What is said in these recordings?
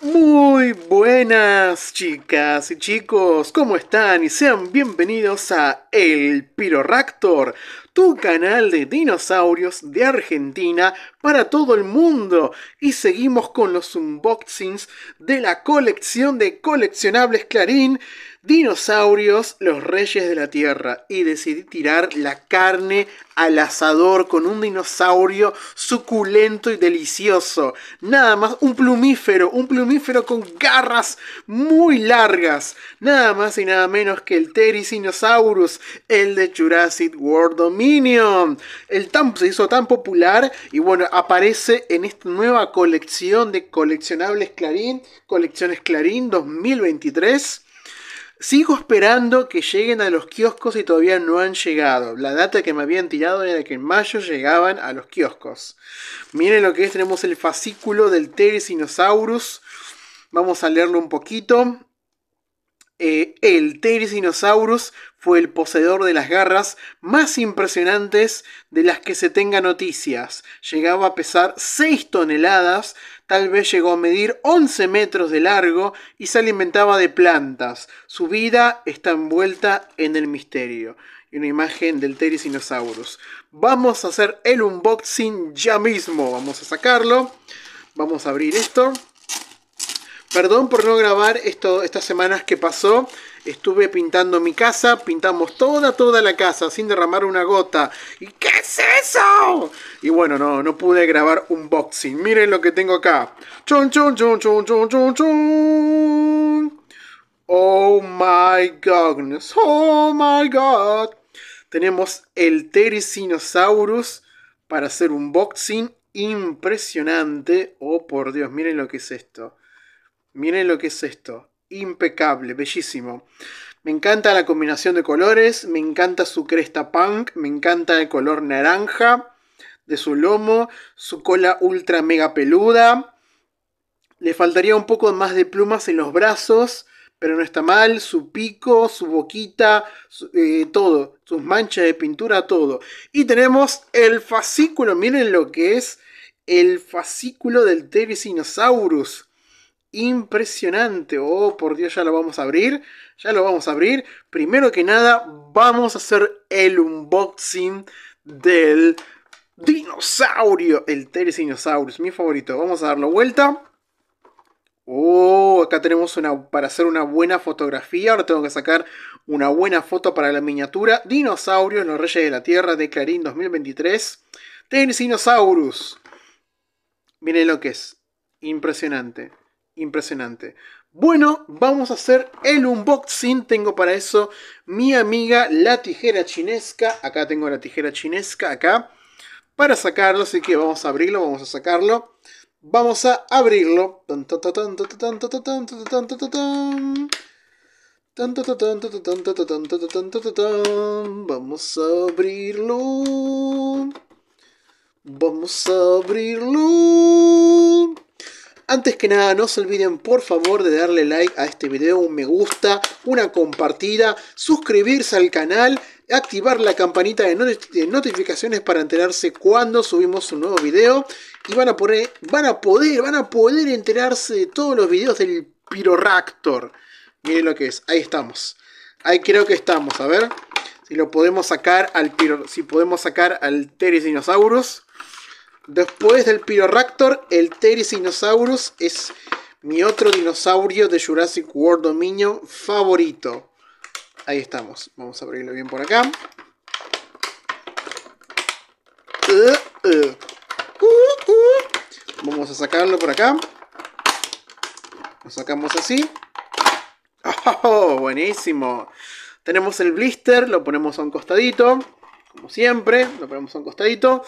Muy buenas chicas y chicos, ¿cómo están? Y sean bienvenidos a El Piroractor, tu canal de dinosaurios de Argentina para todo el mundo. Y seguimos con los unboxings de la colección de coleccionables Clarín Dinosaurios, los reyes de la tierra. Y decidí tirar la carne al asador con un dinosaurio suculento y delicioso. Nada más un plumífero, un plumífero con garras muy largas. Nada más y nada menos que el Tericinosaurus, el de Jurassic World Dominion. El tan, se hizo tan popular y bueno, aparece en esta nueva colección de coleccionables Clarín, colecciones Clarín 2023 Sigo esperando que lleguen a los kioscos y todavía no han llegado. La data que me habían tirado era que en mayo llegaban a los kioscos. Miren lo que es, tenemos el fascículo del Teresinosaurus. Vamos a leerlo un poquito. Eh, el Terisinosaurus fue el poseedor de las garras más impresionantes de las que se tenga noticias. Llegaba a pesar 6 toneladas, tal vez llegó a medir 11 metros de largo y se alimentaba de plantas. Su vida está envuelta en el misterio. Y una imagen del Teresinosaurus. Vamos a hacer el unboxing ya mismo. Vamos a sacarlo. Vamos a abrir esto. Perdón por no grabar esto, estas semanas que pasó. Estuve pintando mi casa, pintamos toda, toda la casa sin derramar una gota. ¿Y qué es eso? Y bueno, no, no pude grabar un boxing. Miren lo que tengo acá. Oh my goodness, oh my god. Tenemos el Teresinosaurus para hacer un boxing impresionante. Oh por Dios, miren lo que es esto. Miren lo que es esto. Impecable, bellísimo. Me encanta la combinación de colores, me encanta su cresta punk, me encanta el color naranja de su lomo, su cola ultra mega peluda. Le faltaría un poco más de plumas en los brazos, pero no está mal. Su pico, su boquita, eh, todo. Sus manchas de pintura, todo. Y tenemos el fascículo. Miren lo que es el fascículo del Tevisinosaurus impresionante. Oh, por Dios, ya lo vamos a abrir. Ya lo vamos a abrir. Primero que nada, vamos a hacer el unboxing del dinosaurio. El Teresinosaurus, mi favorito. Vamos a darlo vuelta. Oh, acá tenemos una para hacer una buena fotografía. Ahora tengo que sacar una buena foto para la miniatura. Dinosaurios, los Reyes de la Tierra de Clarín 2023. Teresinosaurus. Miren lo que es. Impresionante impresionante. Bueno, vamos a hacer el unboxing. Tengo para eso mi amiga la tijera chinesca. Acá tengo la tijera chinesca, acá. Para sacarlo, así que vamos a abrirlo, vamos a sacarlo. Vamos a abrirlo. Vamos a abrirlo. Vamos a abrirlo. Antes que nada, no se olviden por favor de darle like a este video, un me gusta, una compartida, suscribirse al canal, activar la campanita de, notificaciones para enterarse cuando subimos un nuevo video y van a, poder, van a poder enterarse de todos los videos del Piroractor. Miren lo que es, ahí estamos. Ahí creo que estamos, a ver si lo podemos sacar al si podemos sacar al Después del Pyroraptor, el Therizinosaurus es mi otro dinosaurio de Jurassic World Dominion favorito. Ahí estamos. Vamos a abrirlo bien por acá. Uh, uh. Uh, Vamos a sacarlo por acá. Lo sacamos así. Oh, buenísimo. Tenemos el blister, lo ponemos a un costadito. Como siempre, lo ponemos a un costadito.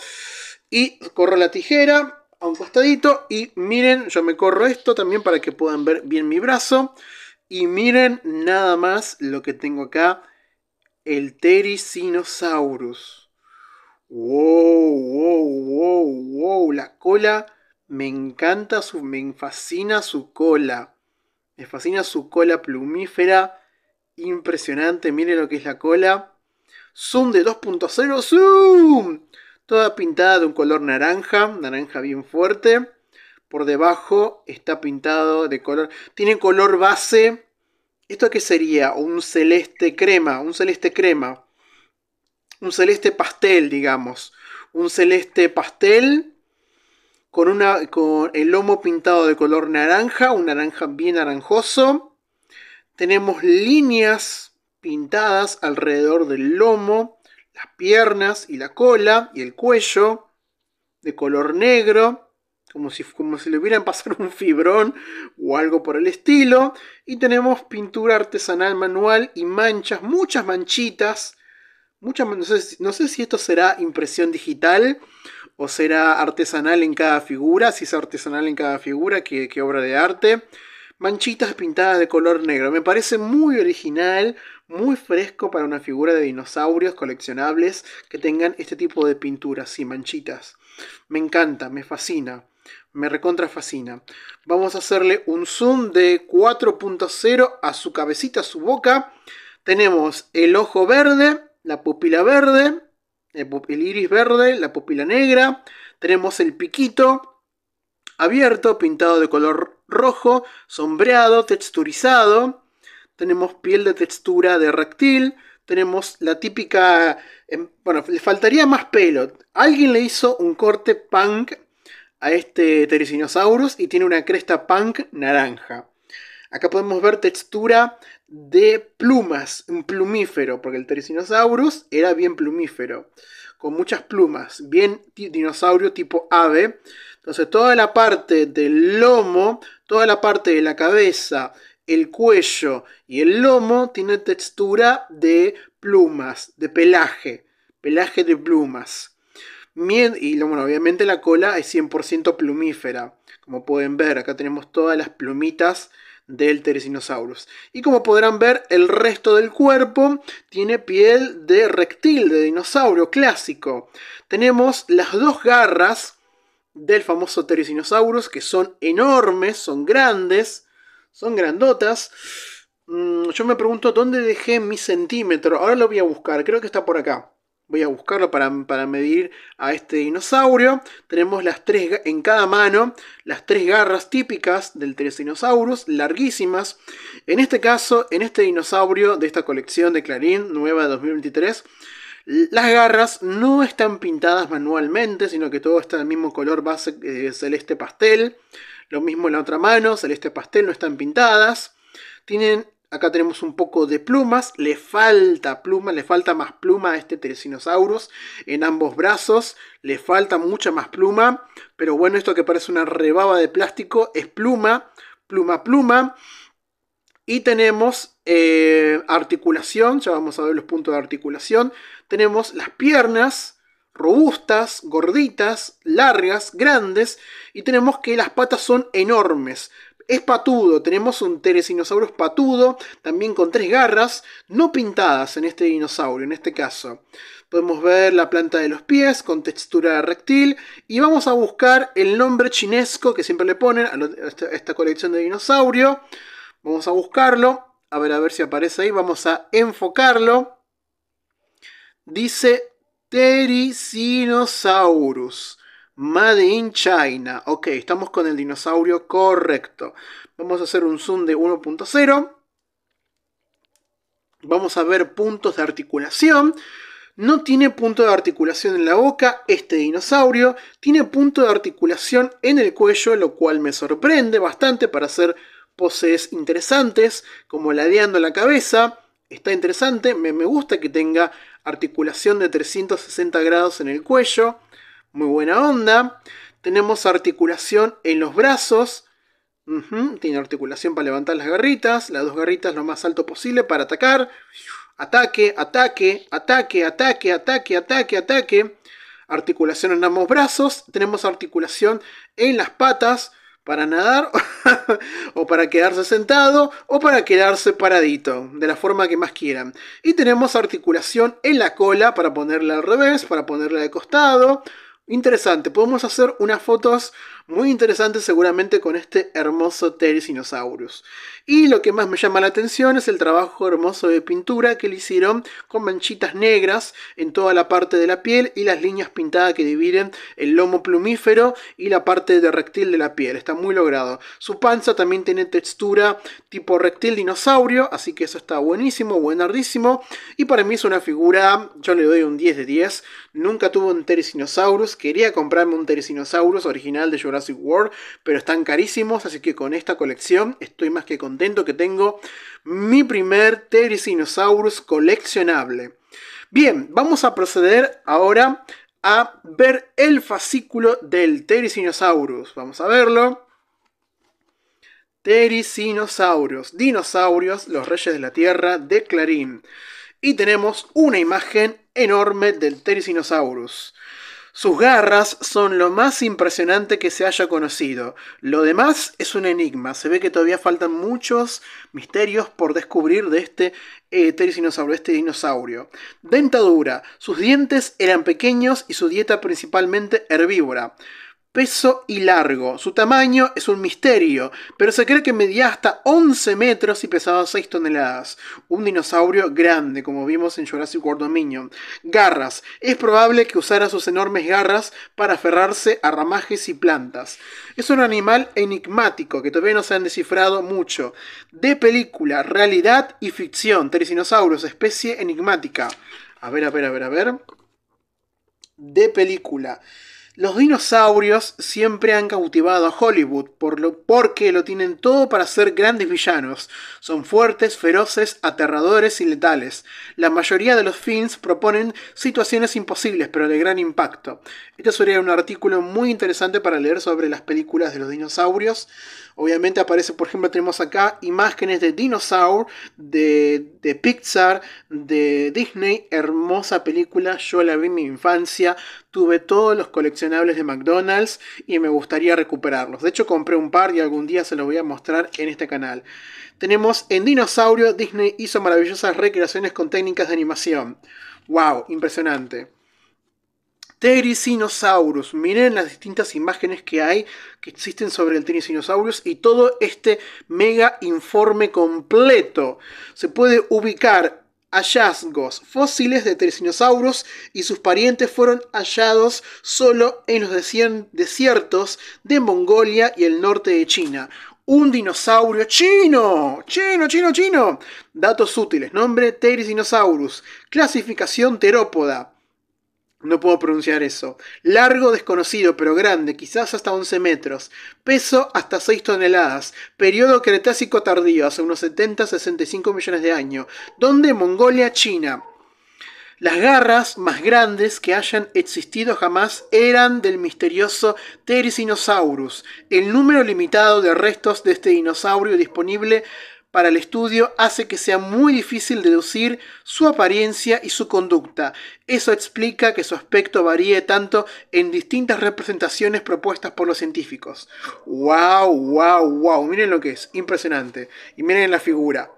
Y corro la tijera a un costadito y miren, yo me corro esto también para que puedan ver bien mi brazo. Y miren nada más lo que tengo acá, el Tericinosaurus. Wow, wow, wow, wow, la cola, me encanta, su, me fascina su cola. Me fascina su cola plumífera, impresionante, miren lo que es la cola. Zoom de 2.0, zoom toda pintada de un color naranja, naranja bien fuerte. Por debajo está pintado de color, tiene color base. ¿Esto qué sería? Un celeste crema, un celeste crema. Un celeste pastel, digamos. Un celeste pastel con, una, con el lomo pintado de color naranja, un naranja bien naranjoso. Tenemos líneas pintadas alrededor del lomo las piernas y la cola y el cuello de color negro, como si, como le hubieran pasado un fibrón o algo por el estilo. Y tenemos pintura artesanal manual y manchas, muchas manchitas. Muchas, no, sé, no sé si esto será impresión digital o será artesanal en cada figura, si es artesanal en cada figura, qué, qué obra de arte. Manchitas pintadas de color negro. Me parece muy original, muy fresco para una figura de dinosaurios coleccionables que tengan este tipo de pinturas y manchitas. Me encanta, me fascina, me recontra fascina. Vamos a hacerle un zoom de 4.0 a su cabecita, a su boca. Tenemos el ojo verde, la pupila verde, el iris verde, la pupila negra. Tenemos el piquito abierto, pintado de color rojo, sombreado, texturizado tenemos piel de textura de reptil, tenemos la típica, em, bueno, le faltaría más pelo. Alguien le hizo un corte punk a este teresinosaurus y tiene una cresta punk naranja. Acá podemos ver textura de plumas, un plumífero, porque el Teresinosaurus era bien plumífero, con muchas plumas, bien dinosaurio tipo ave. Entonces toda la parte del lomo, toda la parte de la cabeza, el cuello y el lomo tiene textura de plumas, de pelaje, pelaje de plumas. Y obviamente la cola es 100% plumífera, como pueden ver, acá tenemos todas las plumitas del Teresinosaurus. Y como podrán ver, el resto del cuerpo tiene piel de reptil, de dinosaurio clásico. Tenemos las dos garras del famoso Teresinosaurus, que son enormes, son grandes, son grandotas. Mm, yo me pregunto dónde dejé mi centímetro. Ahora lo voy a buscar. Creo que está por acá. Voy a buscarlo para, medir a este dinosaurio. Tenemos las tres en cada mano, las tres garras típicas del Tresinosaurus, larguísimas. En este caso, en este dinosaurio de esta colección de Clarín, nueva de 2023, las garras no están pintadas manualmente, sino que todo está del mismo color base eh, celeste pastel. Lo mismo en la otra mano, celeste pastel, no están pintadas. Tienen, acá tenemos un poco de plumas, le falta pluma, le falta más pluma a este Teresinosaurus en ambos brazos, le falta mucha más pluma, pero bueno, esto que parece una rebaba de plástico es pluma, pluma, pluma. Y tenemos eh, articulación, ya vamos a ver los puntos de articulación. Tenemos las piernas, robustas, gorditas, largas, grandes, y tenemos que las patas son enormes. Es patudo, tenemos un es patudo, también con tres garras, no pintadas en este dinosaurio, en este caso. Podemos ver la planta de los pies con textura rectil y vamos a buscar el nombre chinesco que siempre le ponen a esta colección de dinosaurio. Vamos a buscarlo, a ver a ver si aparece ahí, vamos a enfocarlo. Dice Tericinosaurus. Made in China. Ok, estamos con el dinosaurio correcto. Vamos a hacer un zoom de 1.0. Vamos a ver puntos de articulación. No tiene punto de articulación en la boca este dinosaurio. Tiene punto de articulación en el cuello, lo cual me sorprende bastante para hacer poses interesantes, como ladeando la cabeza está interesante, me, gusta que tenga articulación de 360 grados en el cuello, muy buena onda. Tenemos articulación en los brazos, tiene articulación para levantar las garritas, las dos garritas lo más alto posible para atacar. Ataque, ataque, ataque, ataque, ataque, ataque, ataque. Articulación en ambos brazos, tenemos articulación en las patas, para nadar o para quedarse sentado o para quedarse paradito, de la forma que más quieran. Y tenemos articulación en la cola para ponerla al revés, para ponerla de costado. Interesante, podemos hacer unas fotos muy interesante seguramente con este hermoso Teresinosaurus. Y lo que más me llama la atención es el trabajo hermoso de pintura que le hicieron con manchitas negras en toda la parte de la piel y las líneas pintadas que dividen el lomo plumífero y la parte de rectil de la piel. Está muy logrado. Su panza también tiene textura tipo rectil dinosaurio, así que eso está buenísimo, buenardísimo. Y para mí es una figura, yo le doy un 10 de 10. Nunca tuvo un Teresinosaurus, quería comprarme un Teresinosaurus original de Jurassic World, pero están carísimos, así que con esta colección estoy más que contento que tengo mi primer Tericinosaurus coleccionable. Bien, vamos a proceder ahora a ver el fascículo del Tericinosaurus. Vamos a verlo. Tericinosaurus, dinosaurios, los reyes de la Tierra de Clarín. Y tenemos una imagen enorme del Tericinosaurus. Sus garras son lo más impresionante que se haya conocido. Lo demás es un enigma. Se ve que todavía faltan muchos misterios por descubrir de este este dinosaurio. Dentadura. Sus dientes eran pequeños y su dieta principalmente herbívora peso y largo. Su tamaño es un misterio, pero se cree que medía hasta 11 metros y pesaba 6 toneladas. Un dinosaurio grande, como vimos en Jurassic World Dominion. Garras. Es probable que usara sus enormes garras para aferrarse a ramajes y plantas. Es un animal enigmático que todavía no se han descifrado mucho. De película, realidad y ficción. Teresinosaurus, especie enigmática. A ver, a ver, a ver, a ver. De película. Los dinosaurios siempre han cautivado a Hollywood por lo, porque lo tienen todo para ser grandes villanos. Son fuertes, feroces, aterradores y letales. La mayoría de los films proponen situaciones imposibles pero de gran impacto. Este sería un artículo muy interesante para leer sobre las películas de los dinosaurios Obviamente aparece, por ejemplo, tenemos acá imágenes de Dinosaur, de, de Pixar, de Disney. Hermosa película, yo la vi en mi infancia. Tuve todos los coleccionables de McDonald's y me gustaría recuperarlos. De hecho, compré un par y algún día se los voy a mostrar en este canal. Tenemos en Dinosaurio, Disney hizo maravillosas recreaciones con técnicas de animación. ¡Wow! Impresionante. Tericinosaurus, Miren las distintas imágenes que hay, que existen sobre el Tericinosaurus y todo este mega informe completo. Se puede ubicar hallazgos fósiles de Tericinosaurus y sus parientes fueron hallados solo en los desiertos de Mongolia y el norte de China un dinosaurio chino. Chino, chino, chino. Datos útiles. Nombre Tericinosaurus, Clasificación terópoda. No puedo pronunciar eso. Largo desconocido, pero grande, quizás hasta 11 metros. Peso hasta 6 toneladas. Periodo Cretácico tardío, hace unos 70-65 millones de años. Donde Mongolia, China. Las garras más grandes que hayan existido jamás eran del misterioso Teresinosaurus. El número limitado de restos de este dinosaurio disponible para el estudio hace que sea muy difícil deducir su apariencia y su conducta. Eso explica que su aspecto varíe tanto en distintas representaciones propuestas por los científicos. ¡Wow, wow, wow! Miren lo que es, impresionante. Y miren la figura.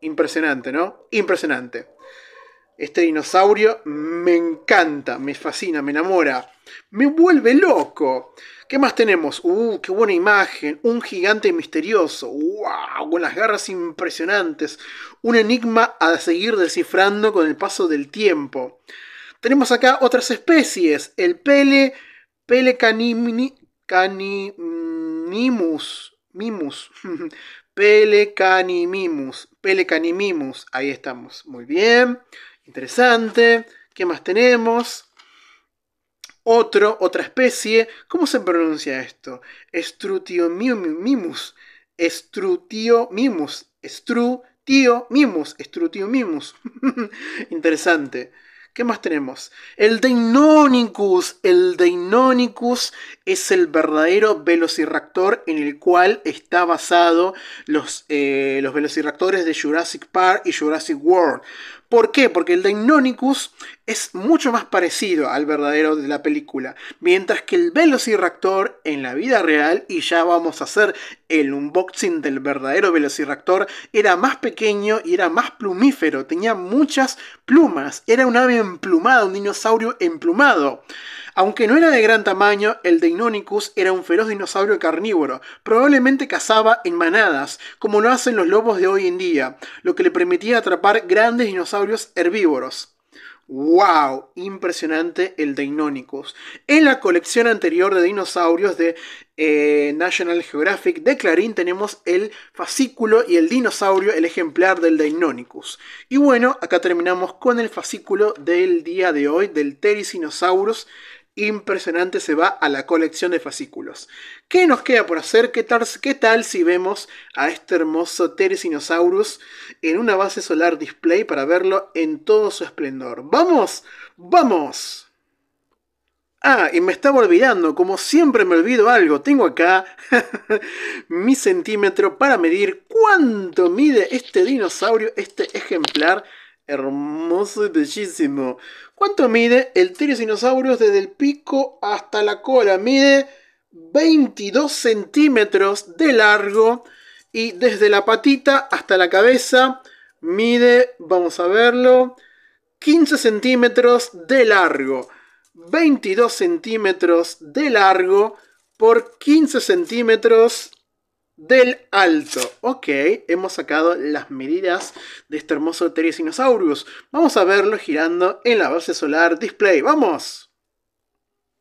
Impresionante, ¿no? Impresionante. Este dinosaurio me encanta, me fascina, me enamora, me vuelve loco. ¿Qué más tenemos? ¡Uh, qué buena imagen! Un gigante misterioso, ¡wow! Con las garras impresionantes. Un enigma a seguir descifrando con el paso del tiempo. Tenemos acá otras especies: el pele, pele mimus, Pelecanimimus. Pelecanimimus. ahí estamos, muy bien. Interesante. ¿Qué más tenemos? Otro, otra especie. ¿Cómo se pronuncia esto? Estrutiomimus. Estrutiomimus. Estrutiomimus. Estrutiomimus. Interesante. ¿Qué más tenemos? El Deinonychus. El Deinonychus es el verdadero velociraptor en el cual está basado los, eh, los velociraptores de Jurassic Park y Jurassic World. ¿Por qué? Porque el Deinonychus es mucho más parecido al verdadero de la película, mientras que el Velociraptor en la vida real, y ya vamos a hacer el unboxing del verdadero Velociraptor, era más pequeño y era más plumífero, tenía muchas plumas, era un ave emplumada, un dinosaurio emplumado. Aunque no era de gran tamaño, el Deinonychus era un feroz dinosaurio carnívoro. Probablemente cazaba en manadas, como lo hacen los lobos de hoy en día, lo que le permitía atrapar grandes dinosaurios herbívoros. ¡Wow! Impresionante el Deinonychus. En la colección anterior de dinosaurios de eh, National Geographic de Clarín tenemos el fascículo y el dinosaurio, el ejemplar del Deinonychus. Y bueno, acá terminamos con el fascículo del día de hoy del Tericinosaurus impresionante se va a la colección de fascículos. ¿Qué nos queda por hacer? ¿Qué tal, si vemos a este hermoso Teresinosaurus en una base solar display para verlo en todo su esplendor? ¡Vamos! ¡Vamos! Ah, y me estaba olvidando, como siempre me olvido algo, tengo acá mi centímetro para medir cuánto mide este dinosaurio, este ejemplar hermoso y bellísimo. ¿Cuánto mide el Tyrannosaurus desde el pico hasta la cola? Mide 22 centímetros de largo y desde la patita hasta la cabeza mide, vamos a verlo, 15 centímetros de largo. 22 centímetros de largo por 15 centímetros del alto. Ok, hemos sacado las medidas de este hermoso Teresinosaurus. Vamos a verlo girando en la base solar display. ¡Vamos!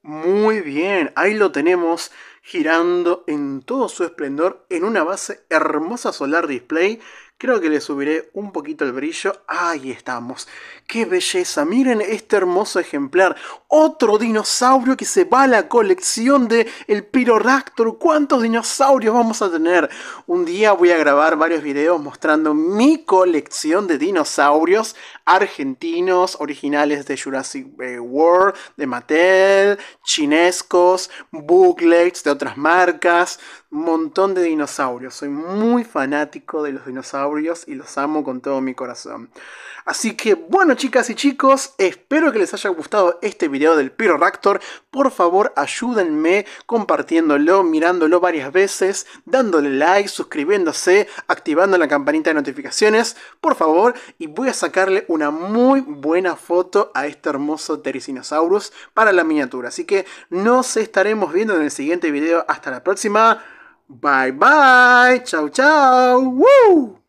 Muy bien, ahí lo tenemos girando en todo su esplendor en una base hermosa solar display Creo que le subiré un poquito el brillo. Ahí estamos. ¡Qué belleza! Miren este hermoso ejemplar. Otro dinosaurio que se va a la colección de el Piroraptor. ¿Cuántos dinosaurios vamos a tener? Un día voy a grabar varios videos mostrando mi colección de dinosaurios argentinos, originales de Jurassic eh, World, de Mattel, chinescos, booklets de otras marcas montón de dinosaurios. Soy muy fanático de los dinosaurios y los amo con todo mi corazón. Así que bueno chicas y chicos, espero que les haya gustado este video del Pyroraptor. Por favor ayúdenme compartiéndolo, mirándolo varias veces, dándole like, suscribiéndose, activando la campanita de notificaciones, por favor. Y voy a sacarle una muy buena foto a este hermoso Tericinosaurus para la miniatura. Así que nos estaremos viendo en el siguiente video. Hasta la próxima. Bye bye. Ciao, ciao. Woo!